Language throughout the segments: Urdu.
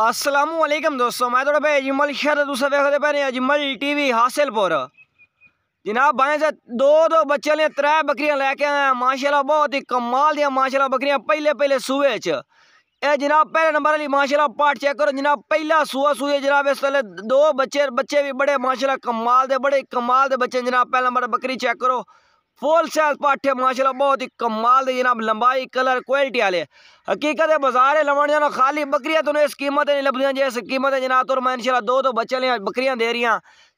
السلام علیکم دوستو میں تھوڑا اجمل شہر دوسرا اجمل ٹی وی حاصل پور جناب سے جی، دو دو بچے نے ترے بکریاں لے کے ہیں ماشاءاللہ بہت ہی کمال دیا ماشاءاللہ بکریاں پہلے پہلے چ اے جناب پہلے نمبر علی ماشاءاللہ پارٹ چیک کرو جناب پہلا سوہ سوئے جناب اس دو بچے بچے بھی بڑے ماشاءاللہ کمال دے بڑے کمال دے بچے جناب پہلے نمبر بکری چیک کرو فول سیل پاٹھے ماشاءاللہ بہت ہی کمال دے جناب لمبائی کلر کوئلٹی آلے حقیقت ہے بزارے لمن جانا خالی بکریاں ہے تو انہیں اس قیمت نہیں لبنی جیسے قیمت ہے جناب تو میں انشاءاللہ دو دو بچے لیں بکریاں دے رہی ہیں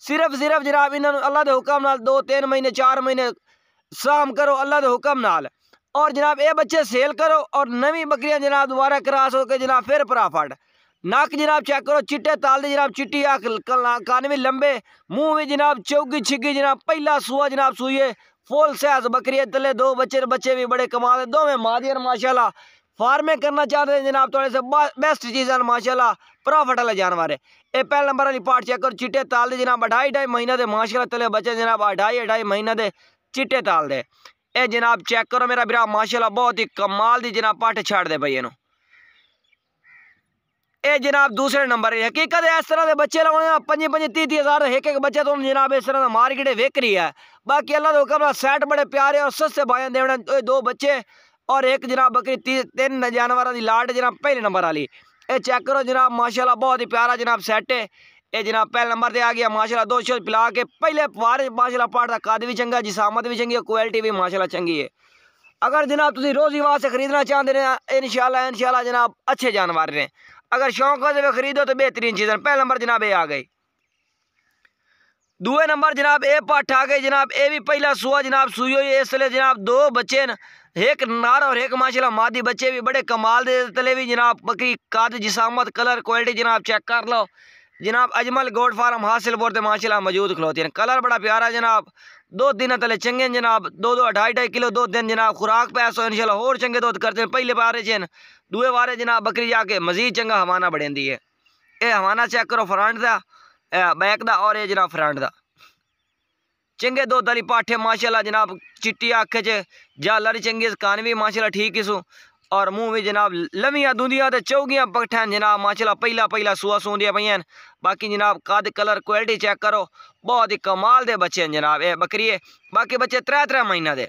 صرف صرف جناب انہوں اللہ دے حکم نال دو تین مہینے چار مہینے سام کرو اللہ دے حکم نال اور جناب اے بچے سیل کرو اور نمی بکریاں جناب دوبارہ کراس ہو کے جناب پھر پرافٹ ناک جناب چیک کرو چٹے تال دے جناب چٹی آکھ کانوی لمبے موہ میں جناب چوگی چھگی جناب پہلا سوا جناب سوئیے فول سیز بکری ہے تلے دو بچے بچے بھی بڑے کمال ہیں دو میں مادی ہیں ماشاءاللہ فارمیں کرنا چاہتے ہیں جناب توڑے سے بیسٹ چیز ہے ماشاءاللہ پرافٹ اللہ جانوار ہے اے پہل نمبر علی پارٹ چیک کر چٹے تال دے جناب اڈھائی ڈھائی مہینہ دے ماشاءاللہ تلے بچے جناب اڈھائی اڈھائی مہینہ دے چٹے تال دے اے جناب چیک کرو میرا براہ ماشاءاللہ بہت ہی کمال دی جناب پارٹ چھاڑ دے بھئی انو اے جناب دوسرے نمبر ہے حقیقت ہے اس طرح دے بچے لگوں ہیں پنجی پنجی تی ہزار ہے ایک ایک بچے تو جناب اس طرح دے مارکڑے ویک رہی ہے باقی اللہ تو سیٹ بڑے پیارے اور سستے بائیں دو بچے اور ایک جناب بکری تین جانوراں دی لاٹ جناب پہلے نمبر والی اے چیک کرو جناب ماشاءاللہ بہت ہی پیارا جناب سیٹ ہے اے جناب پہلے نمبر دے آ گیا ماشاءاللہ دو شو پلا کے پہلے بار ماشاءاللہ پاٹ دا قد بھی چنگا جسامت بھی چنگی ہے کوالٹی بھی ماشاءاللہ چنگی ہے اگر جناب تسی روزی واسطے خریدنا چاہتے ہیں انشاءاللہ انشاءاللہ جناب اچھے جانور نے اگر شوق واضح خریدو تو بہترین چیزیں پہلے نمبر جناب یہ آ گئی دوے نمبر جناب اے پٹ گئے جناب اے بھی پہلا سوا جناب سوئی ہوئی جناب دو بچے ہیں ایک نار اور ایک ماشاءاللہ مادی بچے بھی بڑے کمال دے تلے بھی جناب بکری جسامت کلر کوالٹی جناب چیک کر لو جناب اجمل گوڈ فارم حاصل بورتے ماشاءاللہ موجود کھلوتی ہیں کلر بڑا پیارا جناب دو دن تلے چنگیں جناب دو دو اٹھائی ڈھائی کلو دو دن جناب خوراک پیسو انشاءاللہ اور چنگے دو کرتے ہیں پہلے پارے چین دوے وارے جناب بکری جا کے مزید چنگا ہمانہ بڑھیں دیئے اے ہمانہ چیک کرو فرانٹ دا بیک دا اور جناب فرنٹ دا چنگے دو دلی پاٹھے ماشاءاللہ جناب چٹی آخر چ جالر چنگیز کانوی ماشاءاللہ ٹھیک اسو اور منہ بھی جناب دوندیاں دوں چوگیاں پکٹھیں جناب ماشاءاللہ پہلا پہلا سوا سوندیاں دیا باقی جناب کاد کلر کوالٹی چیک کرو بہت ہی کمال دے بچے ہیں جناب اے بکری ہے باقی بچے ترہ ترہ مہینہ دے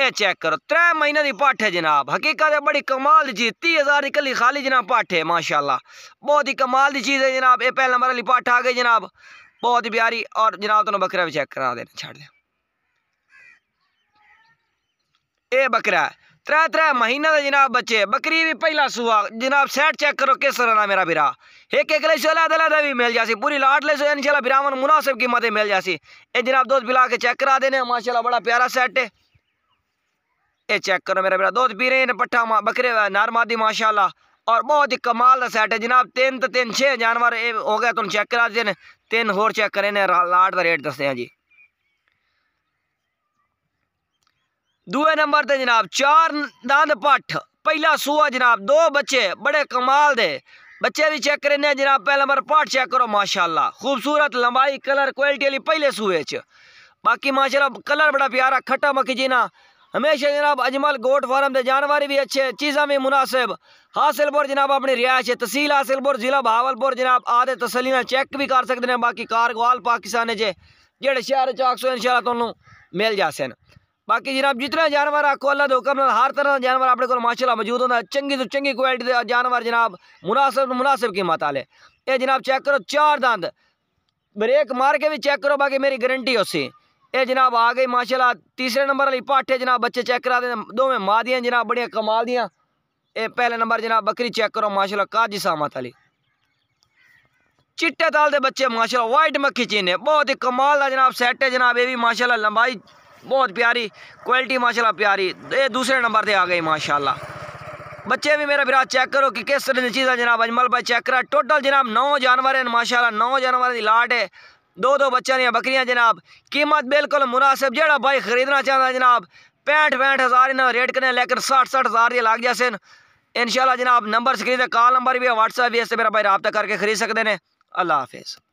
اے چیک کرو ترے مہینہ دی پاٹھے جناب حقیقت ہے بڑی کمال دی چیز تی ہزار دی کلی خالی جناب پاٹھے ماشاءاللہ بہت ہی کمال دی چیز ہے جناب اے پہلے نمبر علی پاٹھا گئی جناب بہت ہی بیاری اور جناب تنہوں بکرہ بھی چیک کرا دینا چھاڑ دیں اے بکرہ ترے ترے مہینہ دے جناب بچے بکری بھی پہلا سوا جناب سیٹ چیک کرو کس طرح نہ میرا بیرا ایک ایک لیسو علیہ دلہ دہ بھی مل جاسی پوری لات لیسو انشاءاللہ بیراون مناسب قیمتیں مل جاسی اے جناب دوست بلا کے چیک کرا دینے ماشاءاللہ بڑا پیارا سیٹ ہے اے چیک کرو میرا بیڑا دودھ پی رہے ہیں پٹھا بکرے نارمادی ماشاءاللہ اور بہت ہی کمال دا سیٹ ہے جناب تین تو تین چھ جانور ہو گیا تو ان چیک کرا دیتے تین ہور چیک کریں لاٹ دا ریٹ دستے ہیں جی دوے نمبر دے جناب چار داند پٹھ پہلا سوا جناب دو بچے بڑے کمال دے بچے بھی چیک کریں جناب پہلا مر پٹ چیک کرو ماشاءاللہ خوبصورت لمبائی کلر کوئلٹی علی پہلے سوہ چھ باقی ماشاءاللہ کلر بڑا پیارا کھٹا مکی جینا ہمیشہ جناب اجمل گوٹ فارم دے جانور بھی اچھے چیزاں بھی مناسب حاصل پور جناب اپنی ہے تحصیل حاصل پور ضلع بہاول پور جناب آدھے تسلی چیک بھی کر سکتے ہیں باقی کارگوال پاکستان سے جڑے شہر چاک سو چکسو شہروں مل جا باقی جناب جتنا جانور آپ نال ہر طرح جانور اپنے ماشاء اللہ موجود ہوں چنگی تو چنگی کوالٹی جانور جناب مناسب مناسب قیمت والے لے یہ جناب چیک کرو چار دند بریک مار کے بھی چیک کرو باقی میری گرنٹی اسی یہ جناب آ گئی ماشاء اللہ تیسرے نمبر والی پاٹھے جناب بچے چیک کرا دونوں ماں جناب بڑی کمال اے پہلے نمبر جناب بکری چیک کرو ماشاء اللہ کاجی علی چٹے تال دے بچے ماشاء وائٹ مکھی چینے بہت ہی کمال دا جناب سیٹ ہے جناب ماشاء اللہ لمبائی بہت پیاری کوالٹی ماشاء پیاری دوسرے نمبر سے آ گئی ماشاء اللہ بچے بھی میرا چیک کرو کہ کس طرح جناب اجمل بھائی چیک کرا ٹوٹل جناب نو جانور ماشاء اللہ نو جانوری لاٹ ہے دو دو بچوں بکریاں جناب قیمت بالکل مناسب جیڑا بھائی خریدنا چاہتا ہے جناب پینٹ پینٹ ہزار ان ریٹ کرنے لیکن سٹھ سٹھ ہزار لگ جیسے انشاءاللہ جناب نمبر سکرین کال نمبر بھی ہے واٹس ایپ بھی ہے میرا بھائی رابطہ کر کے خرید سکتے ہیں اللہ حافظ